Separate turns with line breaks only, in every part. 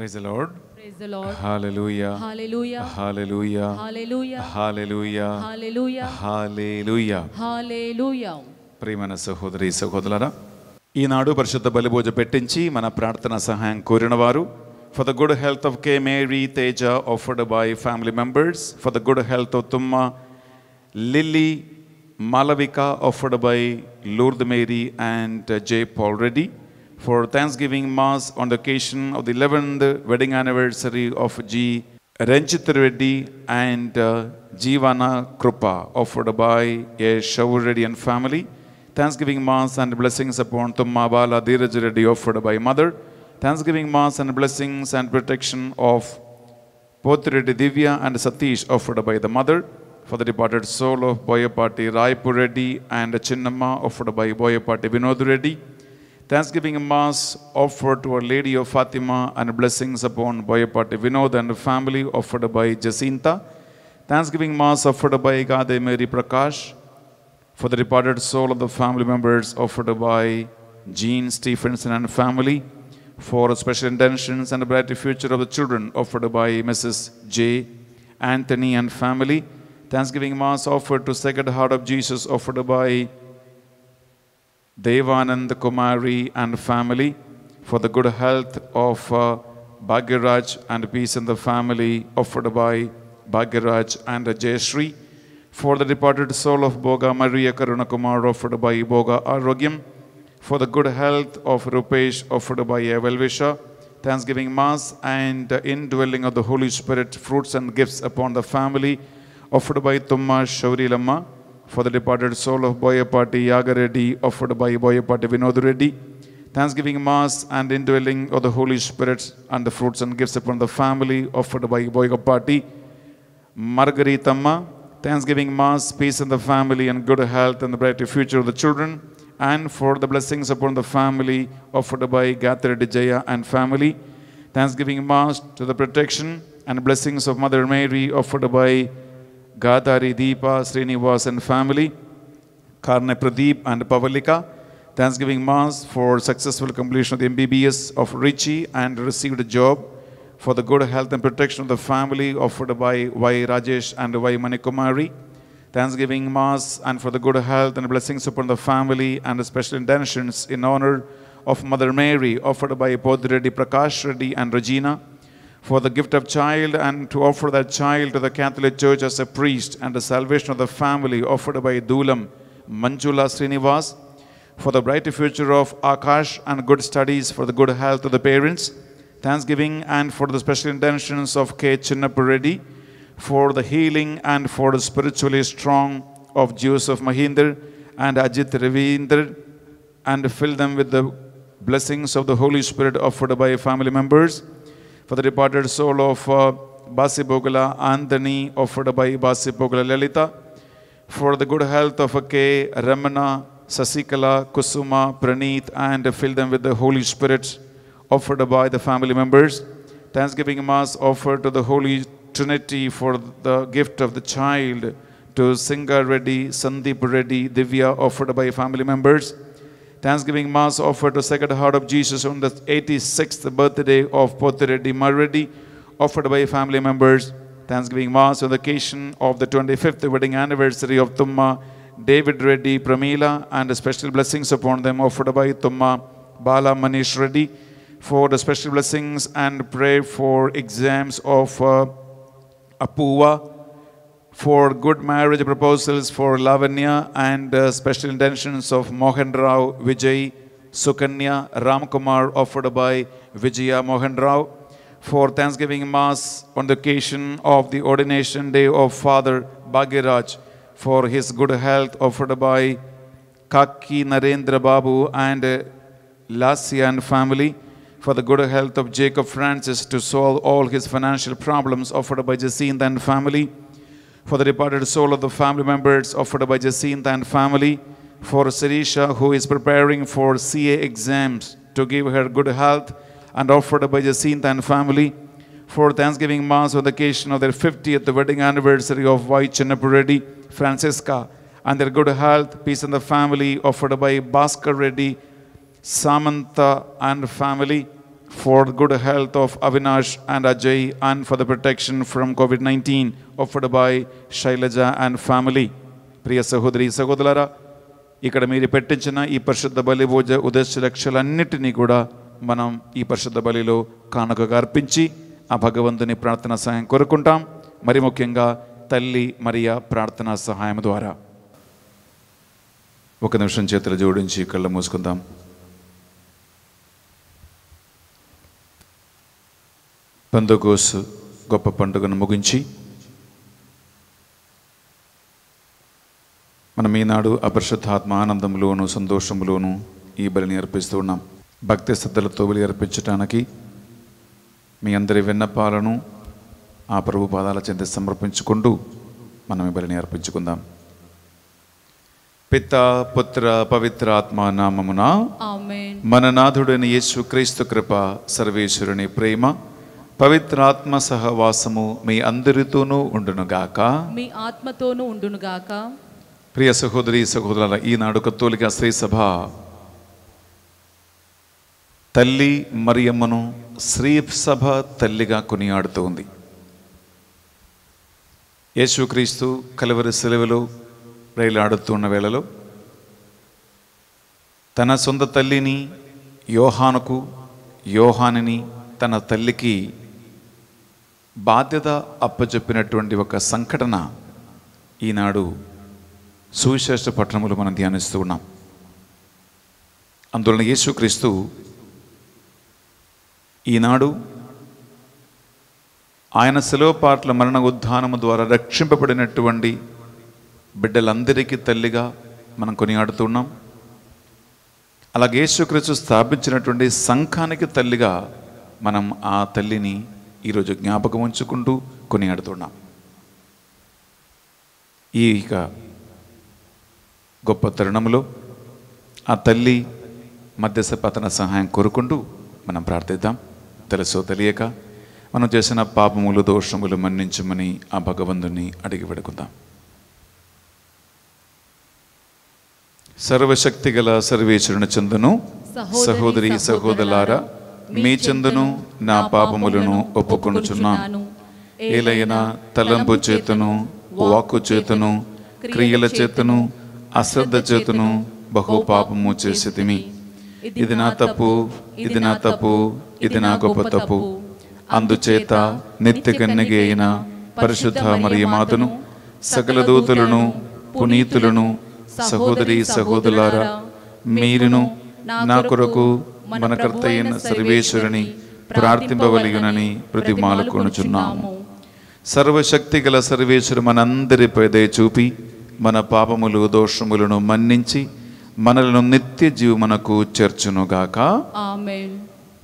Praise the Lord.
Praise the Lord.
Hallelujah.
Hallelujah.
Hallelujah.
Hallelujah.
Hallelujah. Hallelujah. Hallelujah.
Hallelujah.
ప్రియమైన సహోదరి సహోదరులారా ఈనాడు పరిశుద్ధ బలిభోజ పెట్టించి మన ప్రార్థన సహాయం కోరినవారు for the good health of K. Mary Teja offered by family members, for the good health of Tumma Lily Malavika offered by Lourdes Mary and J. Paul Reddy, for Thanksgiving Mass on the occasion of the 11th wedding anniversary of G. Ranjit Reddy and uh, Vana Krupa, offered by a Shaur Reddy family. Thanksgiving Mass and blessings upon Tumma Bala Dheeraj Reddy, offered by Mother. Thanksgiving Mass and blessings and protection of Pothireddy Divya and Satish, offered by the Mother. For the departed soul of Boyapati Raipur Reddy and Chinnamma, offered by Boyapati Vinod Reddy. Thanksgiving Mass offered to Our Lady of Fatima and blessings upon Boyapati Vinod and family offered by Jacinta. Thanksgiving Mass offered by Gade Mary Prakash. For the departed soul of the family members offered by Jean Stephenson and family. For special intentions and a bright future of the children offered by Mrs. J. Anthony and family. Thanksgiving Mass offered to Sacred Heart of Jesus offered by Devanand Kumari and family, for the good health of uh, Bhagiraj and peace in the family offered by Bhagiraj and Jayashree, for the departed soul of Boga Maria Karunakumar offered by Boga Arogyam, for the good health of Rupesh offered by Evelvisha, Thanksgiving Mass and indwelling of the Holy Spirit, fruits and gifts upon the family offered by Tumma Lama for the departed soul of Boyapati Yaga offered by Boyapati Vinod Reddy. Thanksgiving Mass and indwelling of the Holy Spirit and the fruits and gifts upon the family offered by Boyapati Margaritama. Thanksgiving Mass, peace in the family and good health and the bright future of the children and for the blessings upon the family offered by Gathar Dijaya and family. Thanksgiving Mass to the protection and blessings of Mother Mary offered by Gadari Deepa, and family, Karne Pradeep and Pavalika. Thanksgiving Mass for successful completion of the MBBS of Richie and received a job for the good health and protection of the family offered by Y. Rajesh and Y. Manikumari. Thanksgiving Mass and for the good health and blessings upon the family and special intentions in honor of Mother Mary offered by Bodh Reddy Prakash Reddy and Regina for the gift of child and to offer that child to the Catholic Church as a priest and the salvation of the family offered by Dulam Manjula Srinivas, for the bright future of Akash and good studies for the good health of the parents, thanksgiving and for the special intentions of K. Chinnapuredi, for the healing and for the spiritually strong of Joseph Mahinder and Ajit Ravinder, and fill them with the blessings of the Holy Spirit offered by family members for the departed soul of uh, Basipogala Anthony, offered by Bogala Lalita, for the good health of uh, K. Ramana, Sasikala, Kusuma, Praneet, and fill them with the Holy Spirit, offered by the family members. Thanksgiving Mass offered to the Holy Trinity for the gift of the child to Singa Reddy, Sandeep Reddy, Divya, offered by family members. Thanksgiving Mass offered to Sacred Heart of Jesus on the 86th birthday of Potere di Maredi, offered by family members. Thanksgiving Mass on the occasion of the 25th wedding anniversary of Tumma, David Reddy, Pramila, and special blessings upon them offered by Tumma, Bala Manish Reddy for the special blessings and pray for exams of uh, Apuva, for good marriage proposals for Lavanya and uh, special intentions of Mohan Rao, Vijay, Sukanya, Ramkumar offered by Vijaya Mohan Rao for Thanksgiving Mass on the occasion of the ordination day of Father Bhagiraj for his good health offered by Kaki Narendra Babu and uh, family for the good health of Jacob Francis to solve all his financial problems offered by Jacinta and family for the departed soul of the family members offered by Jacinta and family, for Sarisha who is preparing for CA exams to give her good health, and offered by Jacinta and family, for Thanksgiving Mass on the occasion of their 50th wedding anniversary of wife Francesca, and their good health, peace in the family, offered by Bhaskar Reddy, Samantha and family, for good health of Avinash and Ajay and for the protection from COVID-19 offered by Shailaja and family. ప్రియ సహోదరి సహోదరులారా ఇక్కడ మీరు పెట్టించిన ఈ పరిశుద్ధ బలి పూజ ఉదస్య లక్ష్యాలన్నిటినీ కూడా మనం ఈ పరిశుద్ధ బలిలో కానుకగా అర్పించి ఆ భగవంతుని ప్రార్థన సహాయం కోరుకుంటాం మరి ముఖ్యంగా తల్లి మరియా ప్రార్థనా సహాయం ద్వారా ఒక నిమిషం చేతులు జోడించి కళ్ళు మూసుకుందాం పందకోసు గొప్ప పండుగను ముగించి మనం ఈనాడు అపరిశుద్ధాత్మ ఆనందంలోను సంతోషంలోను ఈ బలిని అర్పిస్తూ ఉన్నాం భక్తి శ్రద్ధలతో బలి అర్పించడానికి మీ అందరి విన్నపాలను ఆ ప్రభు పాదాల చెంది సమర్పించుకుంటూ మనం ఈ బలిని అర్పించుకుందాం పిత పుత్ర పవిత్ర ఆత్మ నామమున మన నాథుడని యేసు క్రీస్తు కృప సర్వేశ్వరుని ప్రేమ పవిత్రాత్మ సహవాసము మీ అందరితోనూ ఉండునుగాక
మీ ఆత్మతోనూ ఉండునుగాక
ప్రియ సహోదరి సహోదరుల ఈనాడు కత్తోలిక శ్రీ సభ తల్లి మరియమ్మను శ్రీ సభ తల్లిగా కొనియాడుతోంది యేసుక్రీస్తు కలవరి సెలవులు రైలాడుతున్న వేళలో తన సొంత తల్లిని యోహానుకు యోహానిని తన తల్లికి బాధ్యత అప్పచెప్పినటువంటి ఒక సంఘటన ఈనాడు సువిశేష పట్టణములు మనం ధ్యానిస్తూ ఉన్నాం అందువలన యేసుక్రీస్తు ఈనాడు ఆయన సెలవుపాట్ల మరణ ఉద్ధానము ద్వారా రక్షింపబడినటువంటి బిడ్డలందరికీ తల్లిగా మనం కొనియాడుతున్నాం అలాగే యేసుక్రీస్తు స్థాపించినటువంటి సంఘానికి తల్లిగా మనం ఆ తల్లిని ఈరోజు జ్ఞాపకం ఉంచుకుంటూ కొనియాడుతున్నాం ఈ ఇక గొప్ప తరుణంలో ఆ తల్లి మధ్యస్థ పతన సహాయం కోరుకుంటూ మనం ప్రార్థిద్దాం తెలుసో తెలియక మనం చేసిన పాపములు దోషములు మన్నించమని ఆ భగవంతుని అడిగి పెడుకుందాం సర్వశక్తి గల సర్వేశ్వరుని చెందును సహోదరి సహోదరులారా మీ చెందును నా పాపములను ఒప్పుకొనుచున్నాను ఏలైనా తలంపు చేతను వాక్కు చేతను క్రియల చేతను అశ్రద్ధ చేతును బహు పాపము చేసేదిమి ఇది నా తప్పు ఇది నా తప్పు ఇది నా గొప్ప తప్పు అందుచేత నిత్య కన్నగి అయిన పరిశుద్ధ మరియు సకల దూతులను పునీతులను సహోదరి సహోదరులారా మీరును నా కొరకు మన అయిన సర్వేశ్వరుని ప్రతి మాలకొనుచున్నాము సర్వశక్తి గల సర్వేశ్వరు మనందరి దయ చూపి మన పాపములు దోషములను మన్నించి మనలను నిత్య జీవమునకు చేర్చునుగాక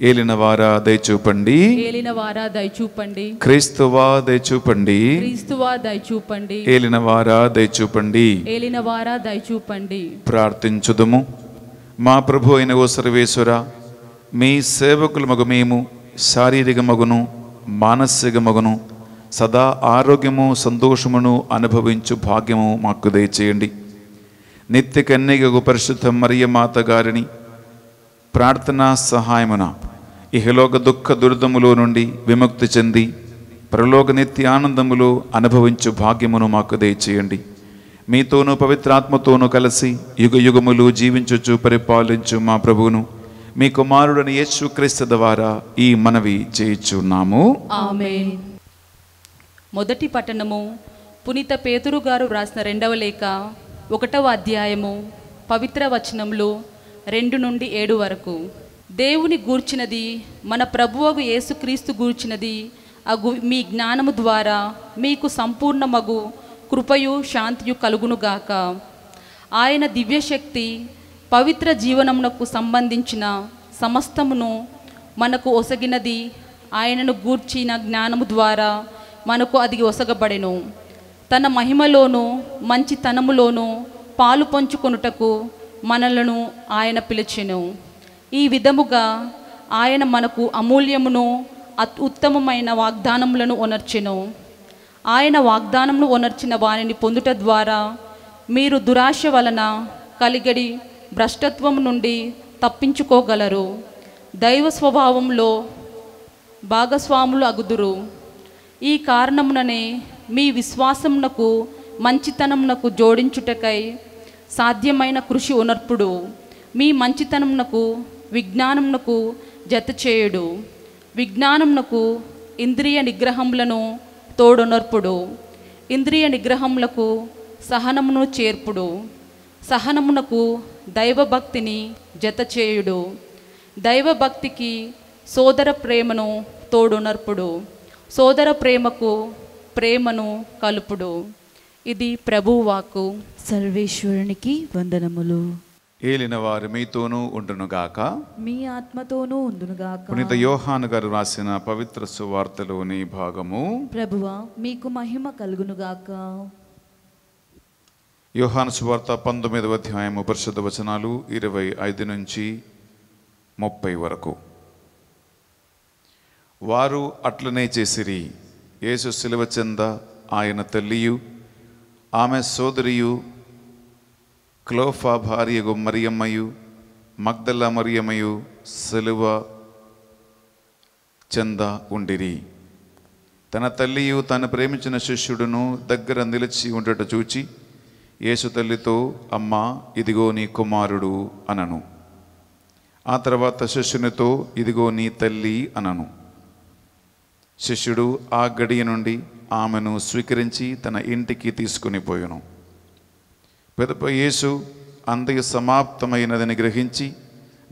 ఏలిన వారా దయచూపండి
ఏలిన వారా దయచూపండి
క్రీస్తువా దయచూపండి
క్రీస్తువా దయచూపండి
ఏలిన వారా దయచూపండి
ఏలిన వారా దయచూపండి
ప్రార్థించుదుము మా ప్రభు అయిన ఓ సర్వేశ్వర మీ సేవకుల మగు మేము శారీరక మగును మానసిక మగును సదా ఆరోగ్యము సంతోషమును అనుభవించు భాగ్యము మాకు దయచేయండి నిత్య కన్యగకు పరిశుద్ధ మరియ గారిని ప్రార్థనా సహాయమున ఇహలోక దుఃఖ దుర్దములో నుండి విముక్తి చెంది పరలోక నిత్య ఆనందములు అనుభవించు భాగ్యమును మాకు దయచేయండి మీతోనూ పవిత్రాత్మతోనూ కలిసి యుగ యుగములు జీవించుచు పరిపాలించు మా ప్రభువును మీ కుమారుడని క్రీస్తు ద్వారా ఈ మనవి చేయుచున్నాము
మొదటి పట్టణము పునీత పేతురు గారు రాసిన రెండవ లేఖ ఒకటవ అధ్యాయము పవిత్ర వచనంలో రెండు నుండి ఏడు వరకు దేవుని గూర్చినది మన ప్రభువగు యేసుక్రీస్తు గూర్చినది అగు మీ జ్ఞానము ద్వారా మీకు సంపూర్ణ మగు కృపయు శాంతియు కలుగునుగాక ఆయన దివ్యశక్తి పవిత్ర జీవనమునకు సంబంధించిన సమస్తమును మనకు ఒసగినది ఆయనను గూర్చిన జ్ఞానము ద్వారా మనకు అది ఒసగబడెను తన మహిమలోను మంచితనములోను పాలు పంచుకొనుటకు మనలను ఆయన పిలిచెను ఈ విధముగా ఆయన మనకు అమూల్యమును అత్ ఉత్తమమైన వాగ్దానములను ఒనర్చెను ఆయన వాగ్దానంలో ఉనర్చిన వారిని పొందుట ద్వారా మీరు దురాశ వలన కలిగడి భ్రష్టత్వం నుండి తప్పించుకోగలరు దైవ స్వభావంలో భాగస్వాములు అగుదురు ఈ కారణముననే మీ విశ్వాసమునకు మంచితనమునకు జోడించుటకై సాధ్యమైన కృషి ఉనర్పుడు మీ మంచితనమునకు విజ్ఞానమునకు జతచేయుడు విజ్ఞానమునకు ఇంద్రియ నిగ్రహములను తోడునర్పుడు ఇంద్రియ నిగ్రహములకు సహనమును చేర్పుడు సహనమునకు దైవభక్తిని జతచేయుడు దైవభక్తికి సోదర ప్రేమను తోడునర్పుడు సోదర ప్రేమకు ప్రేమను కలుపుడు ఇది ప్రభువాకు సర్వేశ్వరునికి వందనములు
ఏలిన వారు మీతోనూ ఉండునుగాక
మీ ఆత్మతోనూ ఉండునుగాక పునీత
యోహాను గారు రాసిన పవిత్ర సువార్తలోని భాగము
ప్రభువా మీకు మహిమ కలుగునుగాక
యోహాను సువార్త పంతొమ్మిదవ అధ్యాయము పరిశుద్ధ వచనాలు ఇరవై ఐదు నుంచి ముప్పై వరకు వారు అట్లనే చేసిరి యేసు సిలువ ఆయన తల్లియు ఆమె సోదరియు క్లోఫా భార్యగు మరియమ్మయు మగ్దల్ల మరియమ్మయు సెలువ చెంద ఉండిరి తన తల్లియు తను ప్రేమించిన శిష్యుడును దగ్గర నిలిచి ఉండట చూచి యేసు తల్లితో అమ్మ ఇదిగో నీ కుమారుడు అనను ఆ తర్వాత శిష్యునితో ఇదిగో నీ తల్లి అనను శిష్యుడు ఆ గడియ నుండి ఆమెను స్వీకరించి తన ఇంటికి తీసుకుని పోయాను పెదప యేసు అందరి సమాప్తమైనదని గ్రహించి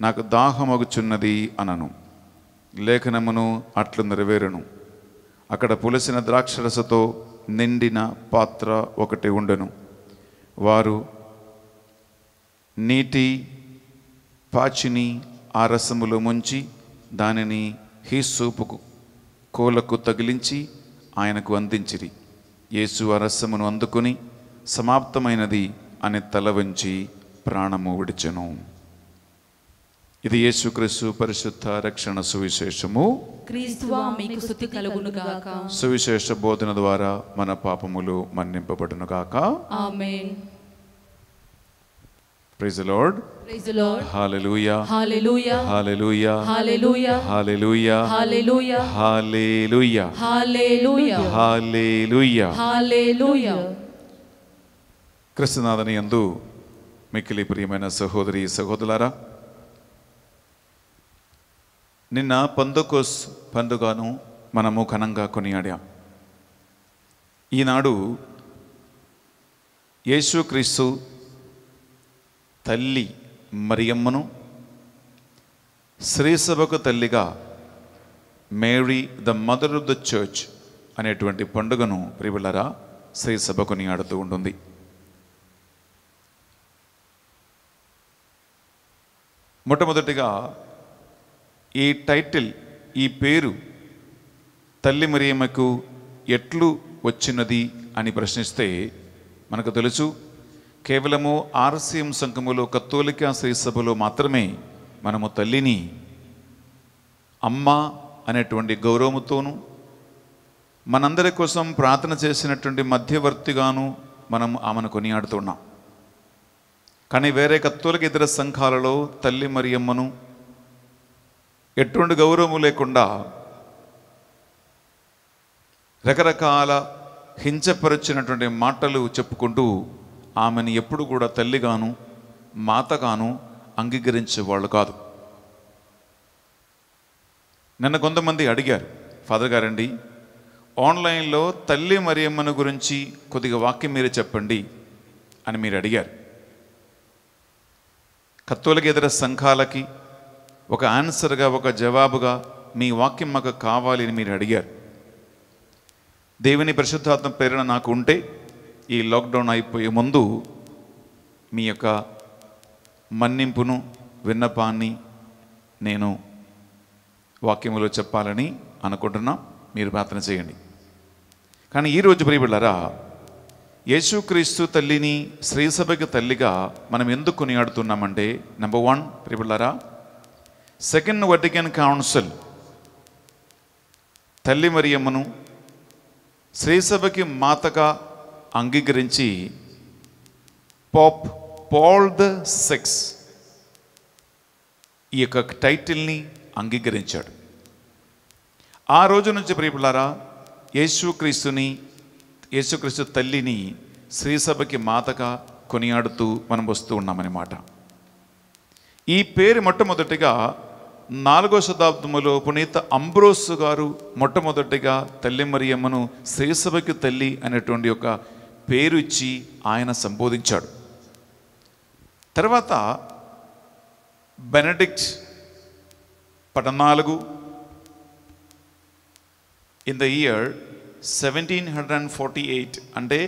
నాకు దాహమగుచున్నది అనను లేఖనమును అట్లు నెరవేరును అక్కడ పులసిన ద్రాక్షరసతో నిండిన పాత్ర ఒకటి ఉండను వారు నీటి పాచిని ఆ రసములో ముంచి దానిని హీసూపుకు కోలకు తగిలించి ఆయనకు అందించిరి యేసు ఆ రసమును అందుకుని సమాప్తమైనది అని తల వంచి ప్రాణము విడిచెను ఇది యేసుక్రీస్తు పరిశుద్ధ రక్షణ సువిశేషము సువిశేష బోధన ద్వారా మన పాపములు మన్నింపబడును గాక క్రిస్తునాథని ఎందు మిక్కిలి ప్రియమైన సహోదరి సహోదరులారా నిన్న పందుకోస్ పండుగను మనము ఘనంగా కొనియాడాం ఈనాడు యేసుక్రీస్తు తల్లి మరియమ్మను శ్రీసభకు తల్లిగా Mary the mother of the church అనేటువంటి పండుగను ప్రియులరా శ్రీసభ కొనియాడుతూ ఉంటుంది మొట్టమొదటిగా ఈ టైటిల్ ఈ పేరు తల్లి మరియమ్మకు ఎట్లు వచ్చినది అని ప్రశ్నిస్తే మనకు తెలుసు కేవలము ఆర్సీఎం సంఘములో కత్తోలిక శ్రీసభలో మాత్రమే మనము తల్లిని అమ్మ అనేటువంటి గౌరవముతోనూ మనందరి కోసం ప్రార్థన చేసినటువంటి మధ్యవర్తిగాను మనం ఆమెను కొనియాడుతున్నాం కానీ వేరే కత్తులకి ఇతర సంఘాలలో తల్లి మరియమ్మను ఎటువంటి గౌరవము లేకుండా రకరకాల హింసపరిచినటువంటి మాటలు చెప్పుకుంటూ ఆమెను ఎప్పుడు కూడా తల్లిగాను మాతగాను అంగీకరించే వాళ్ళు కాదు నిన్న కొంతమంది అడిగారు ఫాదర్ గారండి ఆన్లైన్లో తల్లి మరియమ్మను గురించి కొద్దిగా వాక్యం మీరే చెప్పండి అని మీరు అడిగారు ఇతర సంఘాలకి ఒక ఆన్సర్గా ఒక జవాబుగా మీ వాక్యం మాకు కావాలి అని మీరు అడిగారు దేవుని పరిశుద్ధాత్మ ప్రేరణ నాకు ఉంటే ఈ లాక్డౌన్ అయిపోయే ముందు మీ యొక్క మన్నింపును విన్నపాన్ని నేను వాక్యములో చెప్పాలని అనుకుంటున్నా మీరు ప్రార్థన చేయండి కానీ ఈరోజు ప్రియబిళ్ళరా యేసుక్రీస్తు తల్లిని శ్రీసభకి తల్లిగా మనం ఎందుకు కొనియాడుతున్నామంటే నెంబర్ వన్ ప్రిబులరా సెకండ్ వటికన్ కౌన్సిల్ తల్లి మరియమ్మను శ్రీసభకి మాతగా అంగీకరించి పాప్ పాల్ ద సెక్స్ ఈ యొక్క టైటిల్ని అంగీకరించాడు ఆ రోజు నుంచి ప్రియులారా యేసుక్రీస్తుని యేసుక్రీస్తు తల్లిని శ్రీసభకి మాతగా కొనియాడుతూ మనం వస్తూ ఉన్నామన్నమాట ఈ పేరు మొట్టమొదటిగా నాలుగో శతాబ్దములో పునీత అంబ్రోస్ గారు మొట్టమొదటిగా తల్లి మరియమ్మను శ్రీసభకి తల్లి అనేటువంటి ఒక పేరు ఇచ్చి ఆయన సంబోధించాడు తర్వాత బెనడిక్ట్ పద్నాలుగు in the year seventeen hundred and forty eight అంటే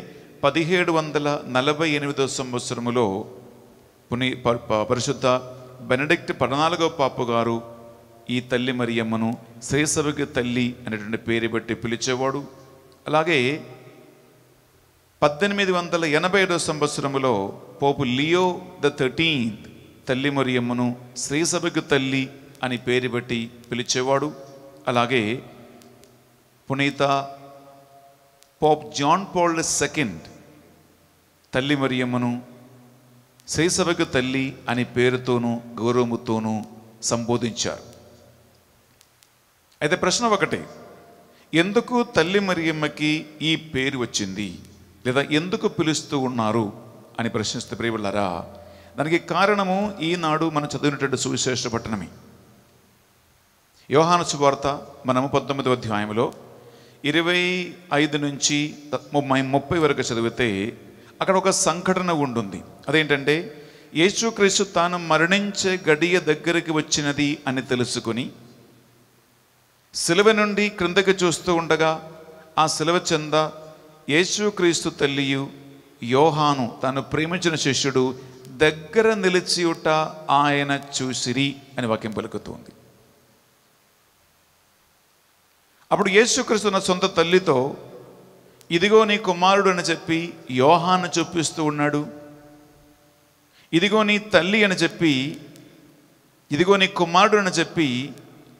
పదిహేడు వందల నలభై ఎనిమిదో సంవత్సరములో పుని పరిశుద్ధ బెనడిక్ట్ పద్నాలుగో పాపు గారు ఈ తల్లి మరియమ్మను శ్రీసభకి తల్లి అనేటువంటి పేరు బట్టి పిలిచేవాడు అలాగే పద్దెనిమిది వందల ఎనభై ఐదో సంవత్సరములో పోపు లియో ద థర్టీన్త్ తల్లి మరియమ్మను శ్రీసభకు తల్లి అని పేరు పెట్టి పిలిచేవాడు అలాగే పునీత పోప్ జాన్ పాల్ సెకండ్ తల్లి మరియమ్మను శ్రీసభకు తల్లి అనే పేరుతోనూ గౌరవముతోనూ సంబోధించారు అయితే ప్రశ్న ఒకటే ఎందుకు తల్లి మరియమ్మకి ఈ పేరు వచ్చింది లేదా ఎందుకు పిలుస్తూ ఉన్నారు అని ప్రశ్నిస్తే ప్రియవులారా దానికి కారణము ఈనాడు మనం చదివినటువంటి సువిశేష పట్టణమే యోహాను శుభార్త మనము పంతొమ్మిదవ అధ్యాయంలో ఇరవై ఐదు నుంచి ముప్పై వరకు చదివితే అక్కడ ఒక సంఘటన ఉంటుంది అదేంటంటే యేసుక్రీస్తు తాను మరణించే గడియ దగ్గరికి వచ్చినది అని తెలుసుకుని సిలువ నుండి క్రిందకి చూస్తూ ఉండగా ఆ సిలువ చెంద యేసుక్రీస్తు తల్లియు యోహాను తాను ప్రేమించిన శిష్యుడు దగ్గర నిలిచియుట ఆయన చూసిరి అని వాక్యం పలుకుతుంది అప్పుడు యేసుక్రీస్తు నా సొంత తల్లితో ఇదిగో నీ కుమారుడు అని చెప్పి యోహాను చూపిస్తూ ఉన్నాడు ఇదిగో నీ తల్లి అని చెప్పి ఇదిగో నీ కుమారుడు అని చెప్పి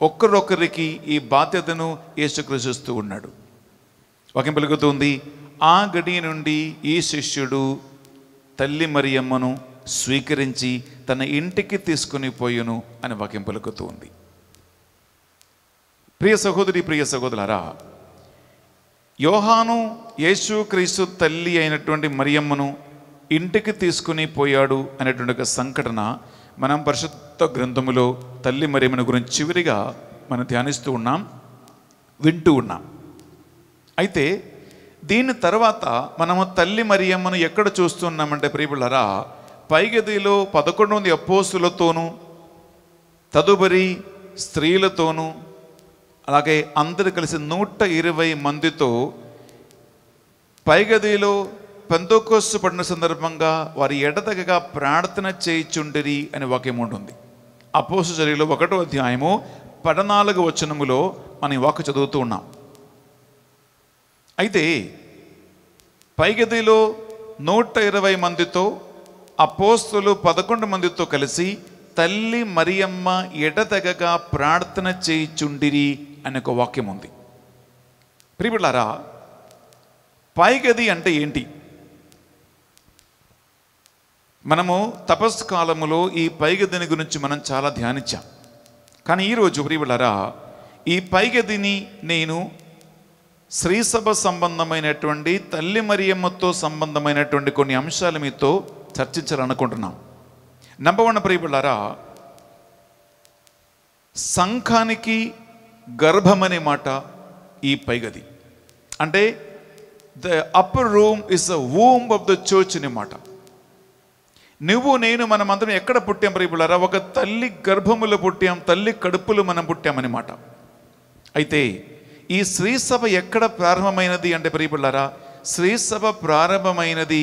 ఒక్కరొక్కరికి ఈ బాధ్యతను యేసుక్రీస్తూ ఉన్నాడు వాక్యం పలుకుతుంది ఆ గడి నుండి ఈ శిష్యుడు తల్లి మరియమ్మను స్వీకరించి తన ఇంటికి తీసుకుని పోయును అని వాక్యం పలుకుతూ ఉంది ప్రియ సహోదరి ప్రియ సహోదరులారా యోహాను క్రీస్తు తల్లి అయినటువంటి మరియమ్మను ఇంటికి తీసుకుని పోయాడు అనేటువంటి ఒక సంఘటన మనం పరిశుద్ధ గ్రంథములో తల్లి మరియమ్మను గురించి చివరిగా మనం ధ్యానిస్తూ ఉన్నాం వింటూ ఉన్నాం అయితే దీని తర్వాత మనము తల్లి మరియమ్మను ఎక్కడ చూస్తున్నామంటే ప్రియులరా పైగదిలో పదకొండు మంది అపోసులతోనూ తదుపరి స్త్రీలతోనూ అలాగే అందరు కలిసి నూట ఇరవై మందితో పైగదిలో పెందోకోసు పడిన సందర్భంగా వారి ఎడతగగా ప్రార్థన చేయిచుండిరి అనే వాక్యం ఉంటుంది అపోసు చర్యలు ఒకటో అధ్యాయము పడనాలుగు వచనములో మనం వాక్ చదువుతూ ఉన్నాం అయితే పైగదిలో నూట ఇరవై మందితో అపోస్తులు పదకొండు మందితో కలిసి తల్లి మరియమ్మ ఎడతెగగా ప్రార్థన చేయుచుండిరి అనే ఒక వాక్యం ఉంది ప్రియబిళ్ళారా పైగది అంటే ఏంటి మనము తపస్సు కాలములో ఈ పైగదిని గురించి మనం చాలా ధ్యానించాం కానీ ఈరోజు ప్రియబిళ్ళారా ఈ పైగదిని నేను శ్రీసభ సంబంధమైనటువంటి తల్లి మరియమ్మతో సంబంధమైనటువంటి కొన్ని అంశాలు మీతో చర్చించాలనుకుంటున్నాం నంబర్ వన్ ప్రియబిళ్ళారా సంఘానికి గర్భం అనే మాట ఈ పైగది అంటే the upper room is the womb of the church అనే మాట నువ్వు నేను మనం అందరం ఎక్కడ పుట్టాం రేపులారా ఒక తల్లి గర్భములు పుట్టాం తల్లి కడుపులు మనం మాట అయితే ఈ శ్రీసభ ఎక్కడ ప్రారంభమైనది అంటే స్త్రీ శ్రీసభ ప్రారంభమైనది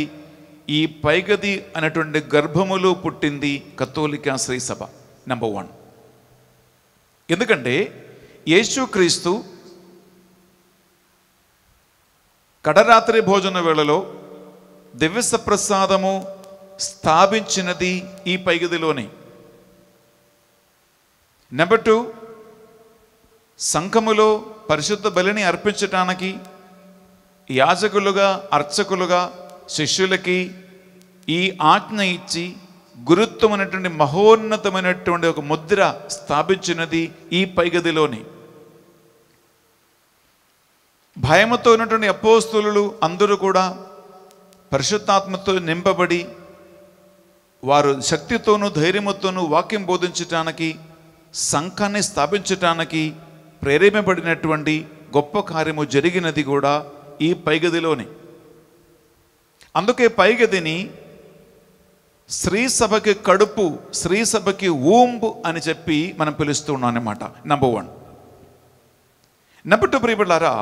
ఈ పైగది అనేటువంటి గర్భములు పుట్టింది కథోలిక శ్రీసభ నెంబర్ వన్ ఎందుకంటే యేసుక్రీస్తు కడరాత్రి భోజన వేళలో ప్రసాదము స్థాపించినది ఈ పైగదిలోనే నెంబర్ టూ సంఘములో పరిశుద్ధ బలిని అర్పించటానికి యాజకులుగా అర్చకులుగా శిష్యులకి ఈ ఆజ్ఞ ఇచ్చి గురుత్వమైనటువంటి మహోన్నతమైనటువంటి ఒక ముద్ర స్థాపించినది ఈ పైగదిలోని భయముతో ఉన్నటువంటి అపోస్తులు అందరూ కూడా పరిశుద్ధాత్మతో నింపబడి వారు శక్తితోనూ ధైర్యముతోనూ వాక్యం బోధించటానికి సంఘాన్ని స్థాపించటానికి ప్రేరేపబడినటువంటి గొప్ప కార్యము జరిగినది కూడా ఈ పైగదిలోనే అందుకే పైగదిని స్త్రీ సభకి కడుపు స్త్రీ సభకి ఊంబు అని చెప్పి మనం పిలుస్తూ ఉన్నాం అన్నమాట నంబర్ వన్ నెంబర్ టూ ప్రియబిళ్ళారా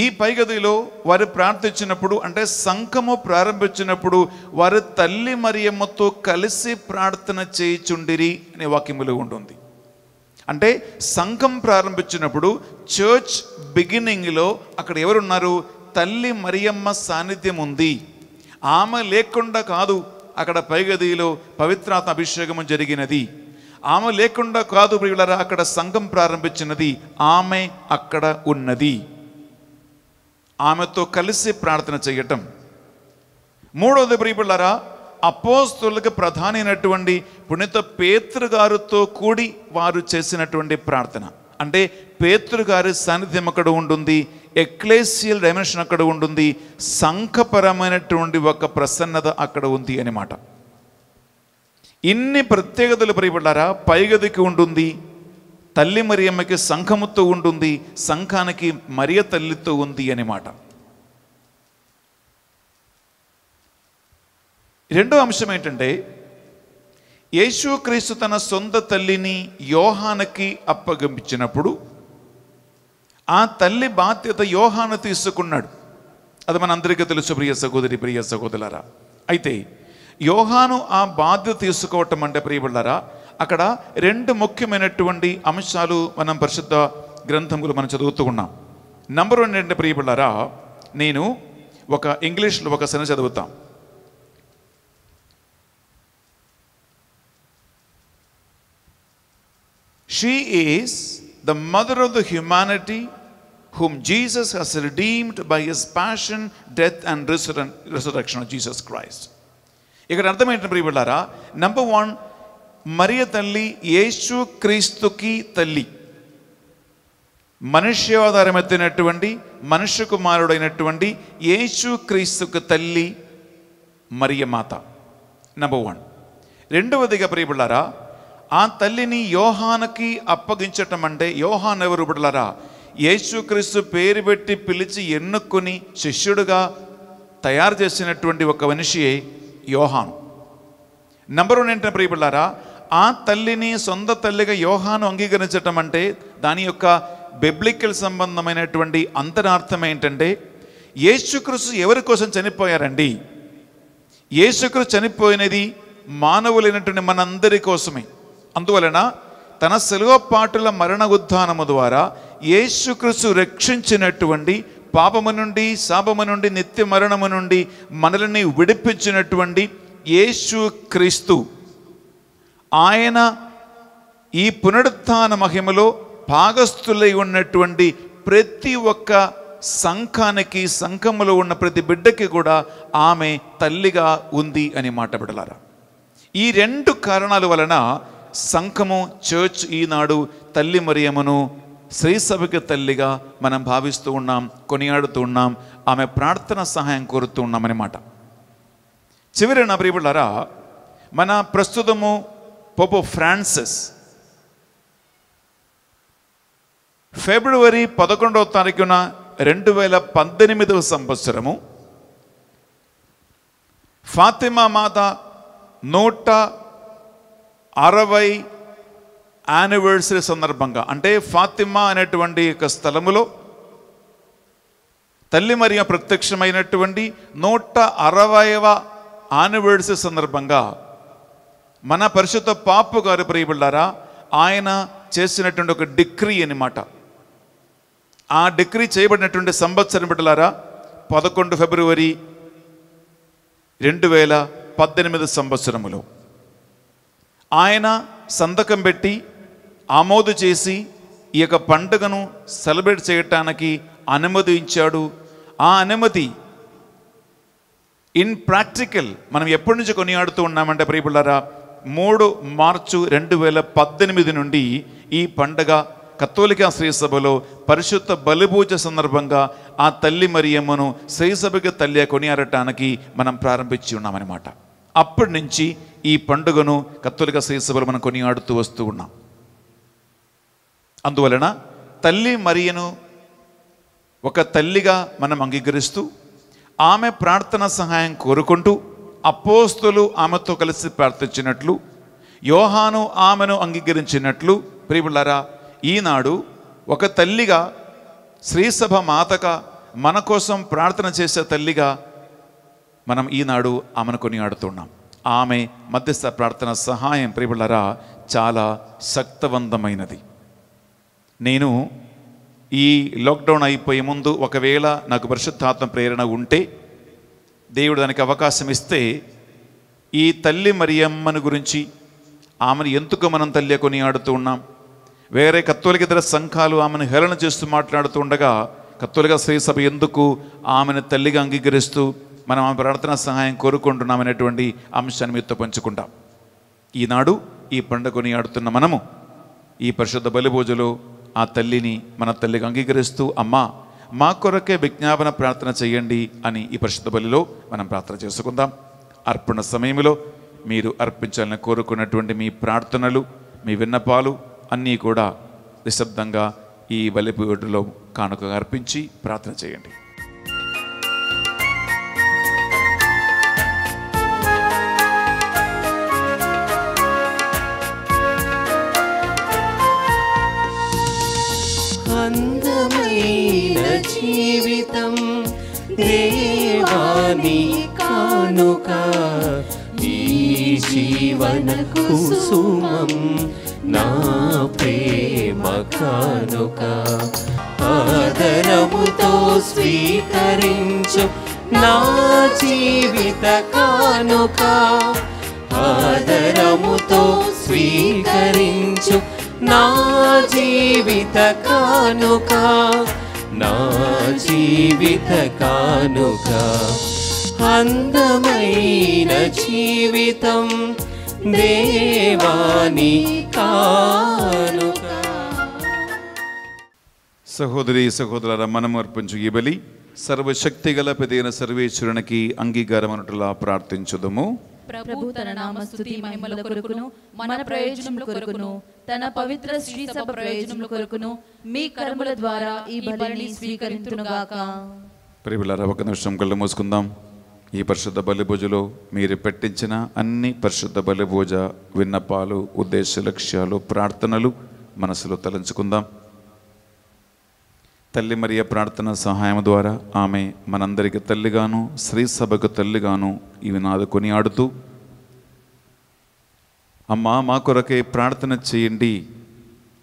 ఈ పైగదిలో వారు ప్రార్థించినప్పుడు అంటే సంఘము ప్రారంభించినప్పుడు వారు తల్లి మరియమ్మతో కలిసి ప్రార్థన చేయిచుండిరి అనే వాక్యములు ఉంటుంది అంటే సంఘం ప్రారంభించినప్పుడు చర్చ్ బిగినింగ్లో అక్కడ ఎవరున్నారు తల్లి మరియమ్మ సాన్నిధ్యం ఉంది ఆమె లేకుండా కాదు అక్కడ పైగదిలో పవిత్రాత్మ అభిషేకము జరిగినది ఆమె లేకుండా కాదు ప్రియులరా అక్కడ సంఘం ప్రారంభించినది ఆమె అక్కడ ఉన్నది ఆమెతో కలిసి ప్రార్థన చేయటం మూడవది ప్రియపిల్లరా అపోస్తులకు ప్రధానమైనటువంటి అయినటువంటి పుణ్యత గారితో కూడి వారు చేసినటువంటి ప్రార్థన అంటే గారి సాన్నిధ్యం అక్కడ ఉంటుంది ఎక్లేసియల్ డైమెన్షన్ అక్కడ ఉంటుంది సంఘపరమైనటువంటి ఒక ప్రసన్నత అక్కడ ఉంది అనమాట ఇన్ని ప్రత్యేకతలు ప్రియపడ్డారా పైగదికి ఉంటుంది తల్లి మరియమ్మకి సంఘముతో ఉంటుంది సంఘానికి మరియ తల్లితో ఉంది అని మాట రెండో అంశం ఏంటంటే యేసుక్రీస్తు తన సొంత తల్లిని యోహానకి అప్పగంపించినప్పుడు ఆ తల్లి బాధ్యత యోహాను తీసుకున్నాడు అది మనందరికీ తెలుసు ప్రియ సహోదరి ప్రియ సహోదరులారా అయితే యోహాను ఆ బాధ్యత తీసుకోవటం అంటే ప్రియబళ్ళారా అక్కడ రెండు ముఖ్యమైనటువంటి అంశాలు మనం పరిశుద్ధ గ్రంథములు మనం చదువుతూ ఉన్నాం నంబర్ వన్ ఏంటంటే ప్రియపడ్డారా నేను ఒక ఇంగ్లీష్లో ఒక సెన చదువుతాం she is the mother of the humanity whom Jesus has redeemed by his passion death and resurrection of Jesus Christ ఇక్కడ అర్థం ఏంటంటే నంబర్ వన్ మరియ తల్లి యేసు క్రీస్తుకి తల్లి మనుష్యాధారమెత్తినటువంటి మనుష్య కుమారుడైనటువంటి యేసు క్రీస్తుకు తల్లి మరియమాత నెంబర్ వన్ రెండవదిగా ప్రియబడ్డారా ఆ తల్లిని యోహానకి అప్పగించటం అంటే యోహాన్ ఎవరు బిడ్డలారా యేసుక్రీస్తు పేరు పెట్టి పిలిచి ఎన్నుకొని శిష్యుడుగా తయారు చేసినటువంటి ఒక మనిషి యోహాను నంబర్ వన్ ఏంటంటే ప్రియబిళ్ళారా ఆ తల్లిని సొంత తల్లిగా యోహాను అంగీకరించటం అంటే దాని యొక్క బెబ్లికల్ సంబంధమైనటువంటి అంతరార్థం ఏంటంటే యేసుక్రీస్తు ఎవరి కోసం చనిపోయారండి యేసుక్రీస్తు చనిపోయినది మానవులైనటువంటి మనందరి కోసమే అందువలన తన సెలవు పాటుల మరణ ఉద్ధానము ద్వారా యేసుక్రీస్తు రక్షించినటువంటి పాపము నుండి శాపము నుండి నిత్య మరణము నుండి మనల్ని విడిపించినటువంటి యేసు క్రీస్తు ఆయన ఈ పునరుత్న మహిమలో భాగస్థులై ఉన్నటువంటి ప్రతి ఒక్క సంఘానికి సంఘములో ఉన్న ప్రతి బిడ్డకి కూడా ఆమె తల్లిగా ఉంది అని మాట పెడలారా ఈ రెండు కారణాల వలన సంఘము చర్చ్ ఈనాడు తల్లి మరియమ్మను శ్రీసభకి తల్లిగా మనం భావిస్తూ ఉన్నాం కొనియాడుతూ ఉన్నాం ఆమె ప్రార్థన సహాయం కోరుతూ ఉన్నామని మాట చివరి నా ప్రియులారా మన ప్రస్తుతము పోపో ఫ్రాన్సిస్ ఫిబ్రవరి పదకొండవ తారీఖున రెండు వేల పద్దెనిమిదవ సంవత్సరము ఫాతిమా మాత నూట అరవై యానివర్సరీ సందర్భంగా అంటే ఫాతిమా అనేటువంటి యొక్క స్థలములో తల్లి మరియ ప్రత్యక్షమైనటువంటి నూట అరవైవ యానివర్సరీ సందర్భంగా మన పరిశుద్ధ పాపు గారు ప్రియబడ్డారా ఆయన చేసినటువంటి ఒక డిగ్రీ అనమాట ఆ డిగ్రీ చేయబడినటువంటి సంవత్సరం బిడ్డలారా పదకొండు ఫిబ్రవరి రెండు వేల పద్దెనిమిది సంవత్సరములో ఆయన సంతకం పెట్టి ఆమోదు చేసి ఈ యొక్క పండుగను సెలబ్రేట్ చేయటానికి అనుమతించాడు ఆ అనుమతి ఇన్ ప్రాక్టికల్ మనం ఎప్పటి నుంచి కొనియాడుతూ ఉన్నామంటే ప్రియపుల్లారా మూడు మార్చు రెండు వేల పద్దెనిమిది నుండి ఈ పండగ కത്തോలిక శ్రీసభలో పరిశుద్ధ బలిపూజ సందర్భంగా ఆ తల్లి మరియమ్మను శ్రీసభకి తల్లి కొనియాడటానికి మనం ప్రారంభించి ఉన్నామన్నమాట అప్పటి నుంచి ఈ పండుగను కత్తోలిక శ్రీసభలు మనం కొనియాడుతూ వస్తూ ఉన్నాం అందువలన తల్లి మరియను ఒక తల్లిగా మనం అంగీకరిస్తూ ఆమె ప్రార్థన సహాయం కోరుకుంటూ అపోస్తులు ఆమెతో కలిసి ప్రార్థించినట్లు యోహాను ఆమెను అంగీకరించినట్లు ప్రియులరా ఈనాడు ఒక తల్లిగా శ్రీసభ మాతక మన కోసం ప్రార్థన చేసే తల్లిగా మనం ఈనాడు ఆమెను కొనియాడుతున్నాం ఆమె మధ్యస్థ ప్రార్థన సహాయం ప్రియులరా చాలా శక్తవంతమైనది నేను ఈ లాక్డౌన్ అయిపోయే ముందు ఒకవేళ నాకు పరిశుద్ధాత్మ ప్రేరణ ఉంటే దేవుడు దానికి అవకాశం ఇస్తే ఈ తల్లి మరియమ్మను గురించి ఆమెను ఎందుకు మనం తల్లి కొనియాడుతూ ఉన్నాం వేరే కత్తోలిక ఇతర సంఘాలు ఆమెను హేళన చేస్తూ మాట్లాడుతూ ఉండగా కత్తోలిక సభ ఎందుకు ఆమెను తల్లిగా అంగీకరిస్తూ మనం ఆమె ప్రార్థన సహాయం కోరుకుంటున్నామనేటువంటి అంశాన్ని మీతో పంచుకుంటాం ఈనాడు ఈ పండుగ కొనియాడుతున్న మనము ఈ పరిశుద్ధ బలిభోజలో ఆ తల్లిని మన తల్లిగా అంగీకరిస్తూ అమ్మా మా కొరకే విజ్ఞాపన ప్రార్థన చేయండి అని ఈ పరిశుద్ధ బలిలో మనం ప్రార్థన చేసుకుందాం అర్పణ సమయంలో మీరు అర్పించాలని కోరుకున్నటువంటి మీ ప్రార్థనలు మీ విన్నపాలు అన్నీ కూడా నిశ్శబ్దంగా ఈ బలిపీడులో కానుకగా అర్పించి ప్రార్థన చేయండి
नुक आदरमुतो स्वीकरिचु ना जीवित कानुका आदरमुतो स्वीकरिु ना जीवित कानुका
ना जीवित
कानु अीवितम् దేవాని
సహోదరి సహోదరుల మనం అర్పించు ఈ బలి సర్వశక్తి గల పెదైన సర్వేశ్వరునికి అంగీకారం అన్నట్లా ప్రార్థించుదము
ప్రభు తన మహిమల కొరకును మన ప్రయోజనముల కొరకును తన పవిత్ర శ్రీ సభ ప్రయోజనముల కొరకును మీ కర్మల ద్వారా ఈ బలిని స్వీకరించునుగాక
ప్రియులారా ఒక నిమిషం కళ్ళు మూసుకుందాం ఈ పరిశుద్ధ భూజలో మీరు పెట్టించిన అన్ని పరిశుద్ధ భూజ విన్నపాలు ఉద్దేశ లక్ష్యాలు ప్రార్థనలు మనసులో తలంచుకుందాం తల్లి మరియ ప్రార్థన సహాయం ద్వారా ఆమె మనందరికి తల్లిగాను శ్రీ సభకు తల్లిగాను ఇవి నాదు కొనియాడుతూ అమ్మ మా కొరకే ప్రార్థన చేయండి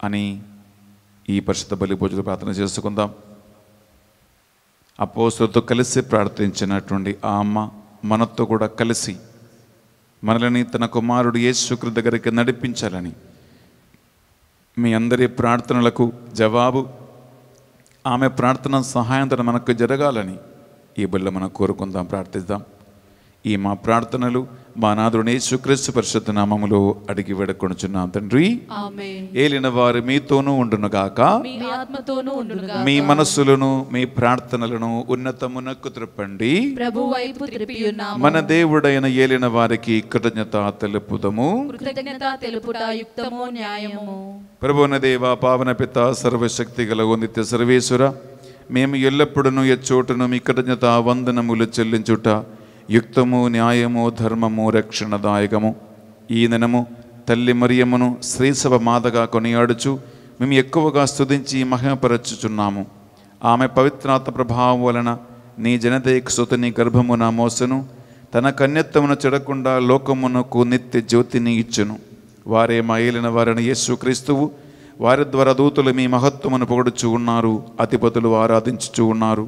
అని ఈ పరిశుద్ధ బలిపూజలు ప్రార్థన చేసుకుందాం అపోసులతో కలిసి ప్రార్థించినటువంటి ఆ అమ్మ మనతో కూడా కలిసి మనల్ని తన కుమారుడు యేసుకృ దగ్గరికి నడిపించాలని మీ అందరి ప్రార్థనలకు జవాబు ఆమె ప్రార్థన సహాయంతో మనకు జరగాలని ఈ బిళ్ళ మనం కోరుకుందాం ప్రార్థిద్దాం ఈ మా ప్రార్థనలు మా నాథుడు యేసుక్రీస్తు పరిషత్ నామములో అడిగి వేడుకొనుచున్నాం తండ్రి ఏలిన వారు మీతోనూ ఉండునుగాక మీ మనస్సులను మీ ప్రార్థనలను ఉన్నతమునకు త్రిప్పండి మన దేవుడైన ఏలిన వారికి కృతజ్ఞత తెలుపుదము ప్రభు దేవ పావన పిత సర్వశక్తి గల నిత్య సర్వేశ్వర మేము ఎల్లప్పుడూ ఎచ్చోటను మీ కృతజ్ఞత వందనములు చెల్లించుట యుక్తము న్యాయము ధర్మము రక్షణదాయకము ఈ దినము తల్లి మరియమ్మను శ్రీసభ మాదగా కొనియాడుచు మేము ఎక్కువగా స్థుతించి మహిమపరచుచున్నాము ఆమె పవిత్రాత్మ ప్రభావం వలన నీ జనతయకు సుతని గర్భమున మోసను తన కన్యత్వమును చెడకుండా లోకమునకు నిత్య జ్యోతిని ఇచ్చును వారే మా ఏలిన వారిని యేసు క్రీస్తువు వారి ద్వారా దూతులు మీ మహత్వమును పొగడుచూ ఉన్నారు అతిపతులు ఆరాధించుచు ఉన్నారు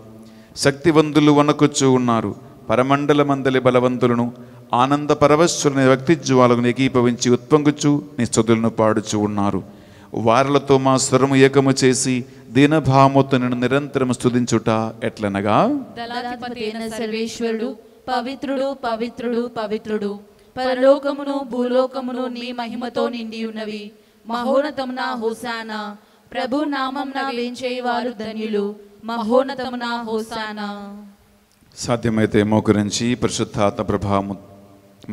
శక్తివంతులు వణకుచూ ఉన్నారు పరమండల మందలి బలవంతులను ఆనంద పరవశ్వరుని వ్యక్తి జ్వాలకు ఏకీభవించి ఉత్పంగుచు నీ స్థుతులను పాడుచు ఉన్నారు వారలతో మా స్వరము ఏకము చేసి దీనభావముతో నేను నిరంతరం స్థుతించుట ఎట్లనగా
పవిత్రుడు పవిత్రుడు పవిత్రుడు పరలోకమును భూలోకమును నీ మహిమతో నిండి ఉన్నవి మహోనతమున హోసాన ప్రభు నామం నా వేంచేవారు ధన్యులు మహోనతమున హోసాన
సాధ్యమైతే మోకరించి ప్రభావం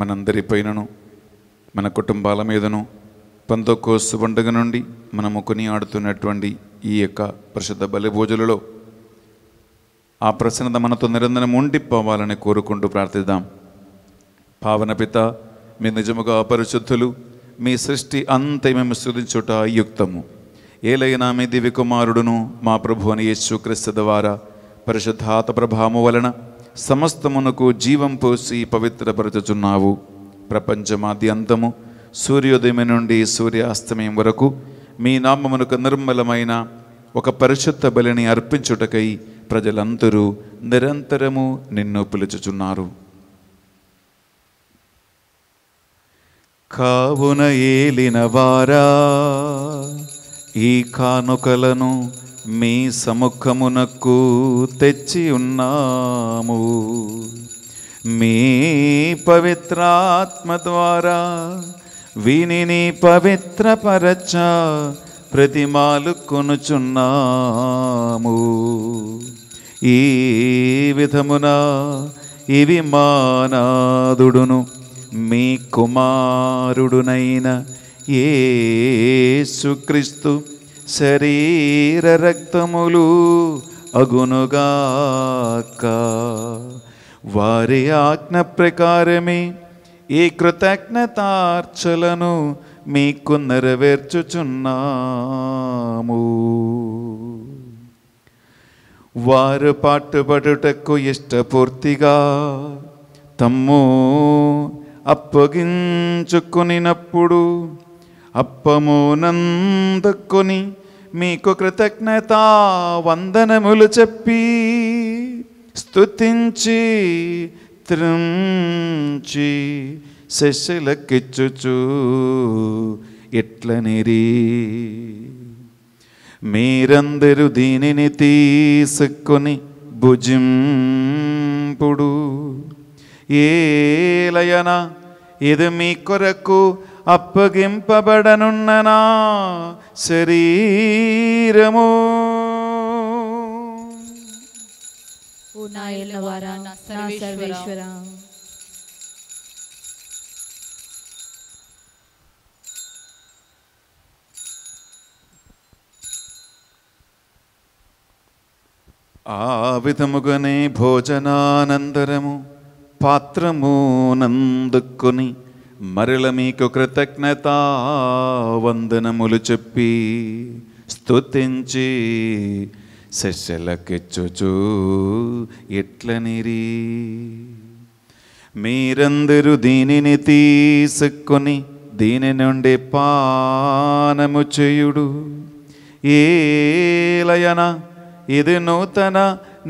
మనందరి పైనను మన కుటుంబాల మీదను పంతో కోసు పండుగ నుండి మనము కొని ఆడుతున్నటువంటి ఈ యొక్క పరిశుద్ధ బలిభోజులలో ఆ ప్రసన్నత మనతో నిరంతరం ఉండిపోవాలని కోరుకుంటూ ప్రార్థిద్దాం పావన పిత మీ నిజముగా పరిశుద్ధులు మీ సృష్టి అంతే మేము స్థుతించుట యుక్తము ఏలైనా మీ దివికుమారుడును మా ప్రభు అని యేసుక్రీస్తు ద్వారా పరిశుద్ధాత ప్రభావము వలన సమస్తమునకు జీవం పోసి పవిత్రపరచుచున్నావు ప్రపంచమాది అంతము సూర్యోదయం నుండి సూర్యాస్తమయం వరకు మీ నామమునకు నిర్మలమైన ఒక పరిశుద్ధ బలిని అర్పించుటకై ప్రజలందరూ నిరంతరము నిన్ను పిలుచుచున్నారు కావున ఏలిన వారా ఈ కానుకలను మీ సముఖమునకు తెచ్చి ఉన్నాము మీ పవిత్రాత్మ ద్వారా వీనిని పవిత్రపరచ ప్రతిమాలు కొనుచున్నాము ఈ విధమున ఇవి మానాదుడును మీ కుమారుడునైన ఏ సుక్రీస్తు శరీర రక్తములు అగునుగాక వారి ఆజ్ఞ ప్రకారమే ఈ కృతజ్ఞతార్చలను మీకు నెరవేర్చుచున్నాము వారు పాటుపడుటకు ఇష్టపూర్తిగా తమ్ము అప్పగించుకునినప్పుడు అప్పమునందుకొని మీకు కృతజ్ఞత వందనములు చెప్పి స్తుతించి త్రించి శశిలకిచ్చుచు ఎట్లనిరి మీరందరూ దీనిని తీసుకొని భుజింపుడు ఏలయన ఇది మీ కొరకు అప్పగింపబడనున్న నా శరీరము ఆ విధముగానే భోజనానంతరము పాత్రము నందుకొని మరల మీకు కృతజ్ఞత వందనములు చెప్పి స్తుతించి శశలకెచ్చుచు ఎట్లనిరి మీరందరూ దీనిని తీసుకొని దీని నుండి పానము చేయుడు ఏలయన ఇది నూతన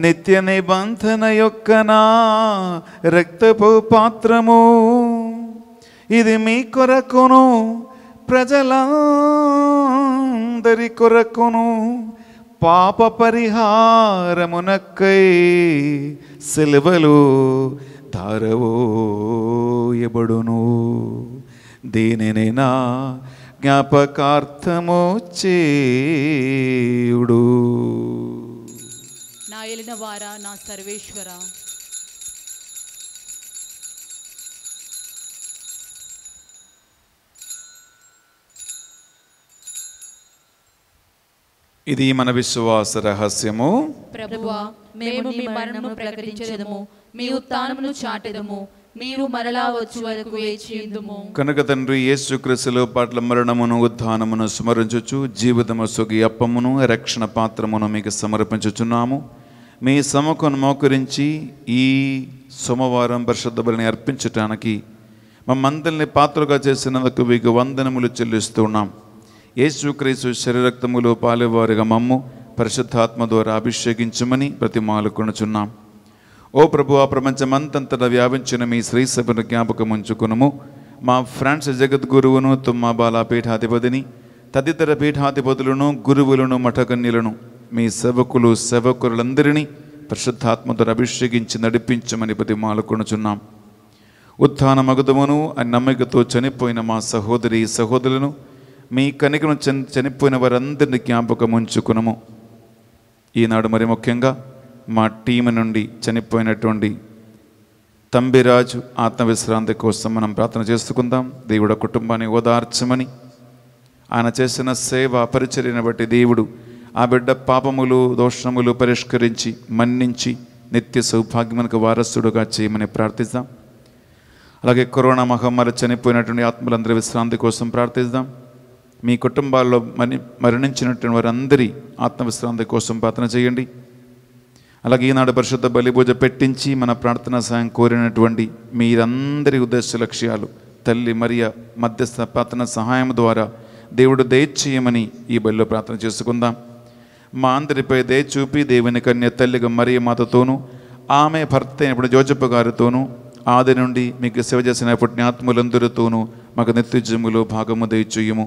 నిత్య నిబంధన యొక్క నా రక్తపు పాత్రము ఇది మీ కొరకును ప్రజలందరి కొరకును పాప పరిహారమునక్కై సిలువలు ధారవోయబడును దీనిని నా జ్ఞాపకార్థము చేయుడు
నా ఎలిన వారా నా సర్వేశ్వరా
ఇది మన విశ్వాస రహస్యము
మేము మీ మరణము ప్రకటించదము మీ ఉత్థానమును మీరు మరలా వచ్చు వరకు
కనుక తండ్రి క్రిసులు పాటల మరణమును ఉత్థానమును స్మరించుచు జీవితము సుగి అప్పమును రక్షణ పాత్రమును మీకు సమర్పించుచున్నాము మీ సమకును మోకరించి ఈ సోమవారం పరిశుద్ధ బలిని అర్పించటానికి మమ్మందరిని పాత్రగా చేసినందుకు మీకు వందనములు చెల్లిస్తున్నాం యేసుక్రీస్తు శరీరక్తములు పాలువారుగా మమ్ము పరిశుద్ధాత్మ ద్వారా అభిషేకించమని ప్రతి మాలుకొనుచున్నాం ఓ ప్రభు ఆ ప్రపంచమంతంతటా వ్యాపించిన మీ శ్రీ సభను జ్ఞాపకం ఉంచుకునము మా ఫ్రాన్స్ జగద్గురువును తుమ్మా బాల పీఠాధిపతిని తదితర పీఠాధిపతులను గురువులను మఠకన్యలను మీ సేవకులు సేవకులందరినీ పరిశుద్ధాత్మతో అభిషేకించి నడిపించమని ప్రతి మాలుకొనుచున్నాం ఉత్థాన మగధమును అని చనిపోయిన మా సహోదరి సహోదరులను మీ కనికను చనిపోయిన వారందరినీ జ్ఞాపకం ఉంచుకునము ఈనాడు మరి ముఖ్యంగా మా టీం నుండి చనిపోయినటువంటి తంబిరాజు ఆత్మవిశ్రాంతి కోసం మనం ప్రార్థన చేసుకుందాం దేవుడు కుటుంబాన్ని ఓదార్చమని ఆయన చేసిన సేవ పరిచర్యను బట్టి దేవుడు ఆ బిడ్డ పాపములు దోషములు పరిష్కరించి మన్నించి నిత్య సౌభాగ్యమునకు వారసుడుగా చేయమని ప్రార్థిద్దాం అలాగే కరోనా మహమ్మారి చనిపోయినటువంటి ఆత్మలందరి విశ్రాంతి కోసం ప్రార్థిద్దాం మీ కుటుంబాల్లో మరి మరణించినటువంటి వారందరి ఆత్మవిశ్రాంతి కోసం ప్రార్థన చేయండి అలాగే ఈనాడు పరిశుద్ధ బలిపూజ పెట్టించి మన ప్రార్థన సాయం కోరినటువంటి మీరందరి ఉద్దేశ లక్ష్యాలు తల్లి మరియ మధ్యస్థ ప్రార్థన సహాయం ద్వారా దేవుడు దయచేయమని ఈ బలిలో ప్రార్థన చేసుకుందాం మా అందరిపై దయ చూపి దేవుని కన్య తల్లిగా మరియ మాతతోనూ ఆమె భర్త అయినప్పుడు జోజప్ప గారితోనూ ఆది నుండి మీకు సేవ చేసిన జ్ఞాత్ములందరితోనూ మాకు నిత్యజములు భాగము దయచేయము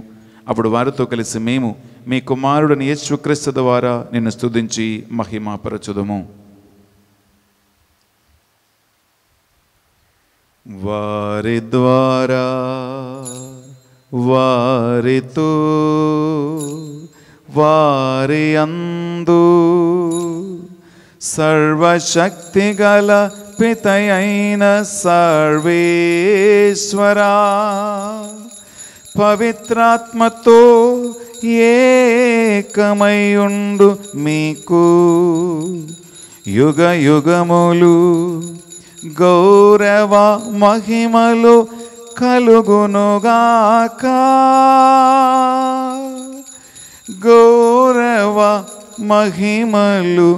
అప్పుడు వారితో కలిసి మేము మీ కుమారుడు యేసుక్రీస్తు ద్వారా నిన్ను స్తుతించి మహిమాపరచుదము వారి ద్వారా వారితో వారి అందు సర్వశక్తి గల పితయైన సర్వేశ్వరా పవిత్రాత్మతో ఏకమయుండు మీకు యుగ యుగములు గౌరవ మహిమలు కలుగునుగాక గౌరవ మహిమలు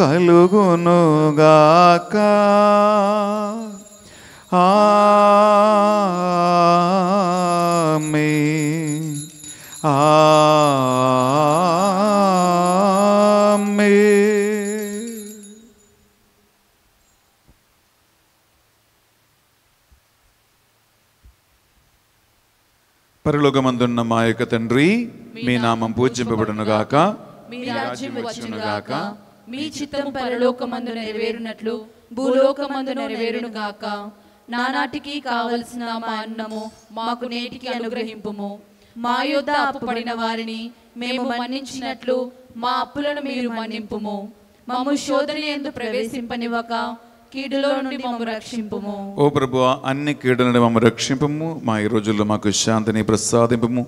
కలుగునుగాక ఆ నామే ఆమే పరలోకమందున్న మా యొక్క తండ్రి మీ నామం పూజింపబడునుగాక మీ రాజ్యం వచ్చునుగాక
మీ చిత్తం పరలోకమందు నెరవేరునట్లు భూలోకమందు నెరవేరునుగాక నానాటికి కావలసిన మా అన్నము మాకు నేటికి అనుగ్రహింపుము మా యొద్ద అప్పుపడిన వారిని మేము మన్నించినట్లు మా అప్పులను మీరు మన్నింపుము మమ్ము శోధన ఎందు ప్రవేశింపనివ్వక కీడులో నుండి మమ్ము
ఓ ప్రభు అన్ని కీడుల నుండి మమ్మల్ని రక్షింపము మా ఈ రోజుల్లో మాకు శాంతిని ప్రసాదింపము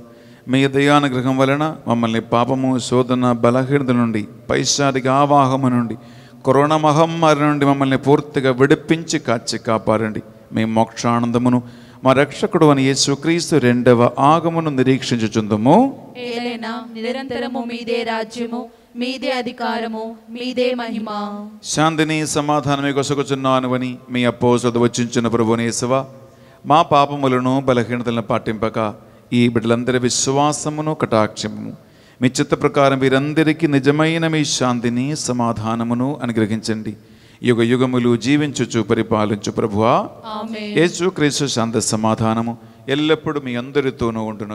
మీ దయానుగ్రహం వలన మమ్మల్ని పాపము శోధన బలహీనత నుండి పైశాదిక ఆవాహము నుండి కరోనా మహమ్మారి నుండి మమ్మల్ని పూర్తిగా విడిపించి కాచి కాపాడండి మేము మోక్షానందమును మా రక్షకుడు అని యేసుక్రీస్తు రెండవ ఆగమును నిరీక్షించుచుందము
నిరంతరము మీదే రాజ్యము మీదే అధికారము మీదే మహిమ
శాంతిని సమాధానమే కొసగుచున్నానువని మీ అప్పో చదువచ్చిన నేసవ మా పాపములను బలహీనతలను పాటింపక ఈ బిడ్డలందరి విశ్వాసమును కటాక్షము మీ చిత్త ప్రకారం వీరందరికీ నిజమైన మీ శాంతిని సమాధానమును అనుగ్రహించండి యుగ యుగములు జీవించుచు పరిపాలించు ప్రభువా యేసు క్రీస్తు శాంత సమాధానము ఎల్లప్పుడూ మీ అందరితోనూ ఉండును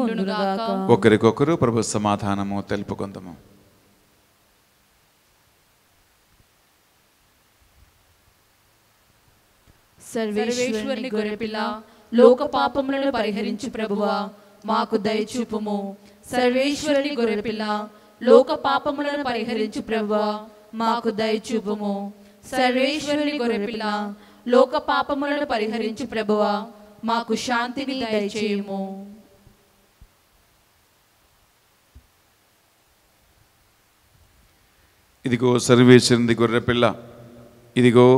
ఉండును గాక
ఒకరికొకరు ప్రభు సమాధానము తెలుపుకుందాము
సర్వేశ్వరుని గొర్రెపిల్ల లోక పాపములను పరిహరించు ప్రభువా మాకు దయచూపుము సర్వేశ్వరుని గొర్రెపిల్ల లోక పాపములను పరిహరించు ప్రభువా మాకు దయచూపుము సర్వేశ్వరుని గొర్రెపిల్ల లోక పాపములను పరిహరించి ప్రభువ మాకు శాంతిని దయచేయము
ఇదిగో సర్వేశ్వరుని గొర్రెపిల్ల ఇదిగో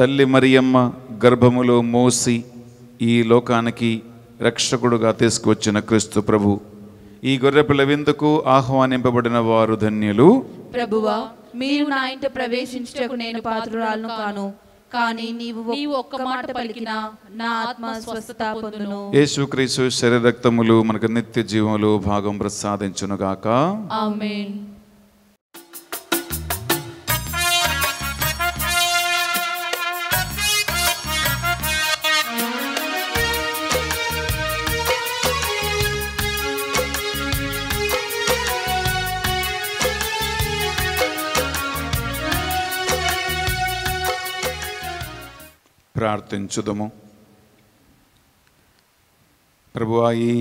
తల్లి మరియమ్మ గర్భములో మోసి ఈ లోకానికి రక్షకుడుగా తీసుకువచ్చిన క్రీస్తు ప్రభు ఈ గొర్రె విందుకు ఆహ్వానింపబడిన వారు ధన్యులు
ప్రభువా మీరు నా ఇంట ప్రవేశించటకు నేను పాత్రురాలను కాను కానీ నీవు నీవు ఒక్క మాట పలికినా నా ఆత్మ స్వస్థత పొందును
యేసుక్రీస్తు శరీరక్తములు మనకు నిత్య జీవములు భాగం ప్రసాదించునుగాక ఆమేన్ ప్రార్థించుదము ప్రభువా ఈ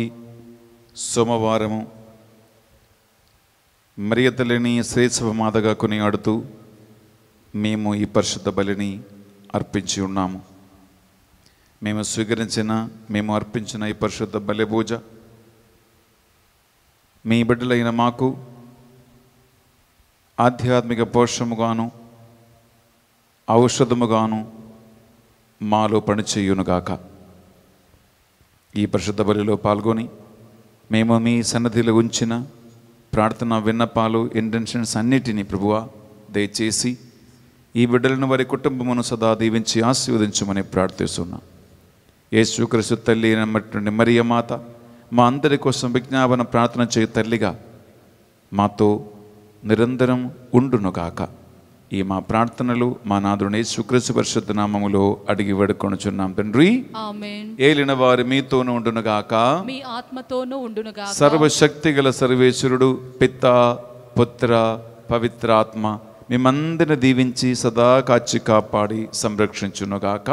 సోమవారము మరియతలిని శ్రీసభ మాదగా కొనియాడుతూ మేము ఈ పరిశుద్ధ బలిని అర్పించి ఉన్నాము మేము స్వీకరించిన మేము అర్పించిన ఈ పరిశుద్ధ బలి పూజ మీ బిడ్డలైన మాకు ఆధ్యాత్మిక పోషముగాను ఔషధముగాను మాలో పనిచేయునుగాక ఈ పరిశుద్ధ బలిలో పాల్గొని మేము మీ సన్నిధిలో ఉంచిన ప్రార్థన విన్నపాలు ఇంటెన్షన్స్ అన్నిటినీ ప్రభువా దయచేసి ఈ బిడ్డలను వారి కుటుంబమును సదా దీవించి ఆశీర్వదించమని ప్రార్థిస్తున్నాం యేసుక్రీస్తు తల్లి నమ్మటువంటి మరియ మాత మా అందరి కోసం విజ్ఞాపన ప్రార్థన చేయ తల్లిగా మాతో నిరంతరం ఉండునుగాక ఈ మా ప్రార్థనలు మా నాదుని శుక్రసు పరిశుద్ధ నామములో అడిగి వేడుకొనుచున్నాం తండ్రి ఏలిన వారి మీతోనూ ఉండునుగాక
మీ ఆత్మతోనూ ఉండునుగా సర్వశక్తి
గల సర్వేశ్వరుడు పిత్త పుత్ర పవిత్రాత్మ మిమ్మందరిని దీవించి సదా కాచి కాపాడి సంరక్షించునుగాక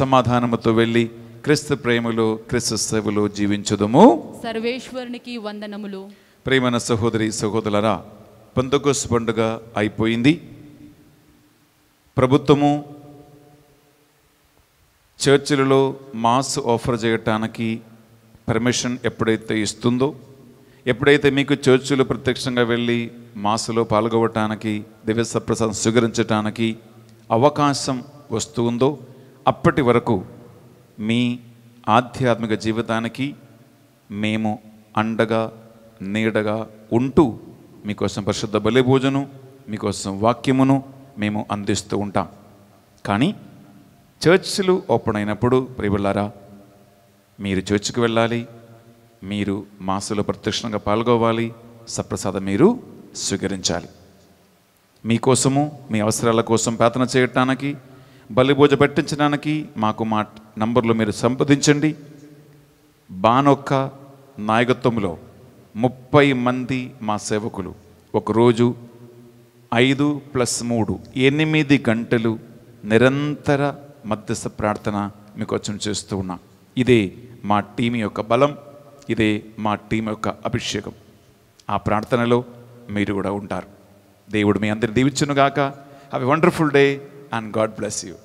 సమాధానముతో వెళ్ళి క్రిస్తు ప్రేమలో క్రిస్తు సేవలో జీవించుదము
సర్వేశ్వరునికి వందనములు
ప్రేమన సహోదరి సహోదరులరా పంతకోస్ పండుగ అయిపోయింది ప్రభుత్వము చర్చిలలో మాస్ ఆఫర్ చేయటానికి పర్మిషన్ ఎప్పుడైతే ఇస్తుందో ఎప్పుడైతే మీకు చర్చిలు ప్రత్యక్షంగా వెళ్ళి మాసులో పాల్గొవటానికి సప్రసాదం స్వీకరించటానికి అవకాశం వస్తుందో అప్పటి వరకు మీ ఆధ్యాత్మిక జీవితానికి మేము అండగా నీడగా ఉంటూ మీకోసం పరిశుద్ధ బలి భోజనం మీకోసం వాక్యమును మేము అందిస్తూ ఉంటాం కానీ చర్చ్లు ఓపెన్ అయినప్పుడు ప్రియులారా మీరు చర్చ్కి వెళ్ళాలి మీరు మాసులో ప్రత్యక్షంగా పాల్గొవాలి సప్రసాదం మీరు స్వీకరించాలి మీకోసము మీ అవసరాల కోసం ప్రార్థన చేయటానికి బలిభోజ పెట్టించడానికి మాకు మా నంబర్లో మీరు సంప్రదించండి బానొక్క నాయకత్వంలో ముప్పై మంది మా సేవకులు ఒకరోజు ఐదు ప్లస్ మూడు ఎనిమిది గంటలు నిరంతర మధ్యస్థ ప్రార్థన మీకు వచ్చి చేస్తూ ఉన్నా ఇదే మా టీం యొక్క బలం ఇదే మా టీం యొక్క అభిషేకం ఆ ప్రార్థనలో మీరు కూడా ఉంటారు దేవుడు మీ అందరి దీవించునుగాక have a wonderful day and God bless you